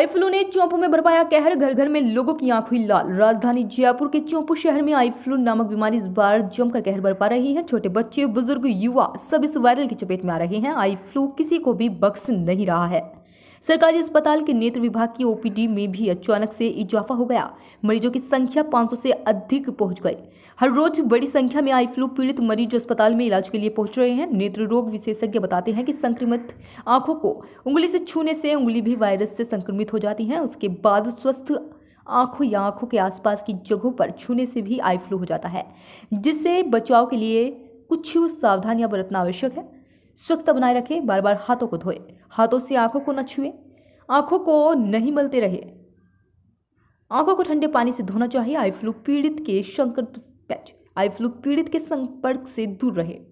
eye flu ने चौंपू में बरपाया कहर घर घर में लोगों की आंख हुई लाल राजधानी जयपुर के चौंपू शहर में आई फ्लू नामक बीमारी इस बार जमकर कहर बरपा रही है छोटे बच्चे बुजुर्ग युवा सब इस वायरल की चपेट में आ रहे हैं आई फ्लू किसी को भी बख्श नहीं रहा है सरकारी अस्पताल के नेत्र विभाग की ओपीडी में भी अचानक से इजाफा हो गया मरीजों की संख्या 500 से अधिक पहुंच गई हर रोज बड़ी संख्या में आई फ्लू पीड़ित मरीज अस्पताल में इलाज के लिए पहुंच रहे हैं नेत्र रोग विशेषज्ञ बताते हैं कि संक्रमित आंखों को उंगली से छूने से उंगली भी वायरस से संक्रमित हो जाती है उसके बाद स्वस्थ आंखों या आंखों के आसपास की जगहों पर छूने से भी आई फ्लू हो जाता है जिससे बचाव के लिए कुछ सावधानियां बरतना आवश्यक है स्वच्छता बनाए रखें बार बार हाथों को धोए हाथों से आंखों को न छुए आंखों को नहीं मलते रहे आंखों को ठंडे पानी से धोना चाहिए आई फ्लू पीड़ित के संकट पैच आई फ्लू पीड़ित के संपर्क से दूर रहे